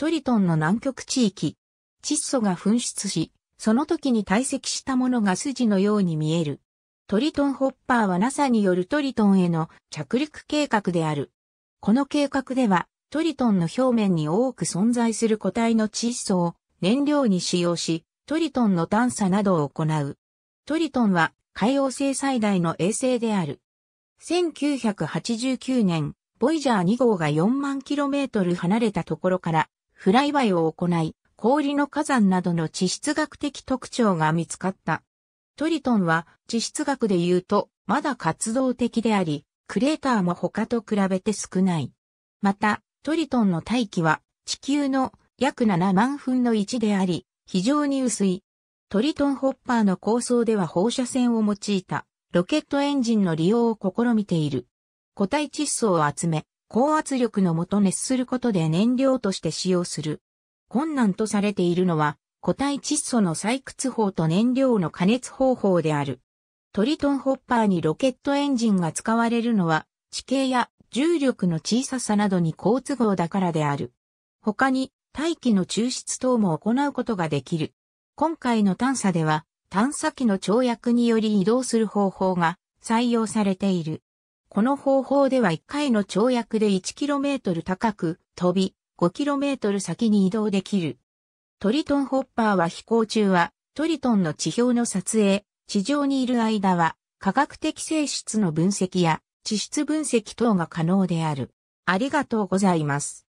トリトンの南極地域。窒素が噴出し、その時に堆積したものが筋のように見える。トリトンホッパーは NASA によるトリトンへの着陸計画である。この計画では、トリトンの表面に多く存在する個体の窒素を燃料に使用し、トリトンの探査などを行う。トリトンは海洋星最大の衛星である。1989年、ボイジャー2号が4万キロメートル離れたところからフライバイを行い、氷の火山などの地質学的特徴が見つかった。トリトンは地質学で言うとまだ活動的であり、クレーターも他と比べて少ない。また、トリトンの大気は地球の約7万分の1であり、非常に薄い。トリトンホッパーの構想では放射線を用いたロケットエンジンの利用を試みている。固体窒素を集め、高圧力のもと熱することで燃料として使用する。困難とされているのは、固体窒素の採掘法と燃料の加熱方法である。トリトンホッパーにロケットエンジンが使われるのは、地形や重力の小ささなどに好都合だからである。他に、大気の抽出等も行うことができる。今回の探査では、探査機の跳躍により移動する方法が採用されている。この方法では1回の跳躍で 1km 高く飛び 5km 先に移動できる。トリトンホッパーは飛行中はトリトンの地表の撮影、地上にいる間は科学的性質の分析や地質分析等が可能である。ありがとうございます。